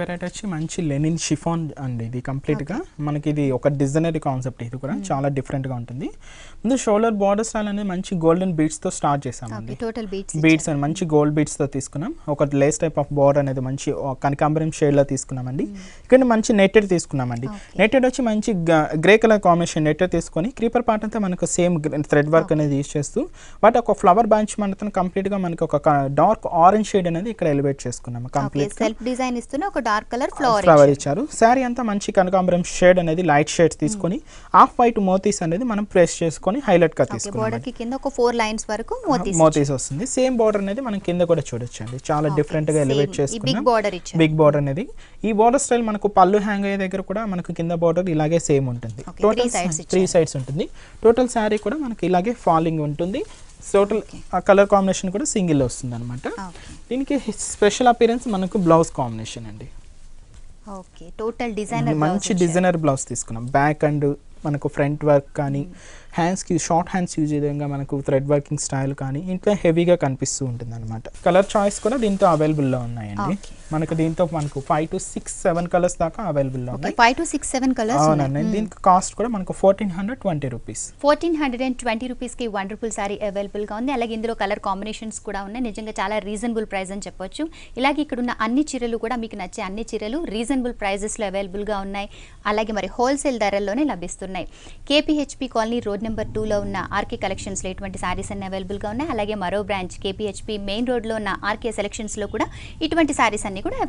Variety వచ్చి మంచి Lenin chiffon అండి ఇది కంప్లీట్గా మనకి ఇది ఒక డిజైనరీ కాన్సెప్ట్ ఇది కూడా hmm. చాలా డిఫరెంట్గా ఉంటుంది ముందు షోల్డర్ బార్డర్ స్టైల్ అనేది మంచి గోల్డెన్ తో స్టార్ట్ చేసామండి బీట్స్ బీడ్స్ అని మంచి గోల్డ్ తో తీసుకున్నాం ఒక లేస్ టైప్ ఆఫ్ బార్డర్ అనేది మంచి కనకాంబరం షేడ్లో తీసుకున్నామండి hmm. ఇక్కడ మంచి నెట్టెడ్ తీసుకున్నామండి నెట్టెడ్ వచ్చి మంచి గ్రే కలర్ కాంబినేషన్ నెట్టెడ్ తీసుకొని క్రీపర్ పార్ట్ అంతా మనకు సేమ్ థ్రెడ్ వర్క్ అనేది యూజ్ చేస్తూ బట్ ఒక ఫ్లవర్ బ్రాంచ్ మనతో కంప్లీట్గా మనకి ఒక డార్క్ ఆరెంజ్ షేడ్ అనేది ఇక్కడ ఎలివేట్ చేసుకున్నాము కంప్లీట్ సెల్ఫ్ డిజైన్ ఇస్తున్నా డార్క్ కలర్ ఫ్లవర్ ఫ్లవర్ ఇచ్చారు శారీ అంతా మంచి కనకాంబరం షేడ్ అనేది లైట్ షేడ్ hmm. తీసుకొని హాఫ్ వైట్ మోతీస్ అనేది మనం ప్రెస్ చేసుకొని హైలైట్ గా తీసుకుంటాం ఫోర్ లైన్స్ వరకు మోతీస్ వస్తుంది సేమ్ బార్డర్ అనేది మనం కింద కూడా చూడొచ్చు అండి చాలా డిఫరెంట్ గా ఎలివేట్ చేసుకున్నాం బిగ్ బార్డర్ అనేది ఈ బార్డర్ స్టైల్ మనకు పళ్ళు హ్యాంగ్ అయ్యే దగ్గర కూడా మనకు కింద బార్డర్ ఇలాగే సేమ్ ఉంటుంది టోటల్ త్రీ సైడ్స్ ఉంటుంది టోటల్ శారీ కూడా మనకి ఇలాగే ఫాలింగ్ ఉంటుంది టోటల్ ఆ కలర్ కాంబినేషన్ కూడా సింగిల్ వస్తుంది అనమాట ah, దీనికి స్పెషల్ అపీరెన్స్ మనకు బ్లౌజ్ కాంబినేషన్ అండి ఓకే టోటల్ డిజైనర్ మంచి డిజైనర్ బ్లౌజ్ తీసుకున్నాం బ్యాక్ అండ్ మనకు ఫ్రంట్ వర్క్ కానీ హ్యాండ్స్కి షార్ట్ హ్యాండ్స్ యూజ్ చేయడం మనకు థ్రెడ్ వర్కింగ్ స్టైల్ కానీ ఇంట్లో హెవీగా కనిపిస్తూ ఉంటుంది అనమాట కలర్ చాయిస్ కూడా దీంతో అవైలబుల్లో ఉన్నాయండి మనకు దీంతో మనకు five to six seven colours దాకా అవైలబుల్లో ఉన్నాయి five to six seven colours అవునండి దీనికి కాస్ట్ కూడా మనకు fourteen hundred twenty rupees fourteen hundred and twenty rupees కి వండర్ఫుల్ సారీ అవైలబుల్ గా ఉంది అలాగే ఇందులో కలర్ కాంబినేషన్స్ కూడా ఉన్నాయి నిజంగా చాలా రీజనబుల్ ప్రైస్ అని చెప్పొచ్చు ఇలాగే ఇక్కడ ఉన్న అన్ని చీరలు కూడా మీకు నచ్చే అన్ని చీరలు రీజనబుల్ ప్రైజెస్ లో అవైలబుల్ గా ఉన్నాయి అలాగే మరి హోల్సేల్ ధరల్లోనే లభిస్తున్నాయి అవుతున్నాయి కేపీహెచ్పి కాలనీ రోడ్ నెంబర్ టూలో ఉన్న ఆర్కే కలెక్షన్స్లో ఇటువంటి శారీస్ అన్ని అవైలబుల్గా ఉన్నాయి అలాగే మరో బ్రాంచ్ కేపీహెచ్పి మెయిన్ రోడ్లో ఉన్న ఆర్కే సెలెక్షన్స్లో కూడా ఇటువంటి శారీస్ అన్ని కూడా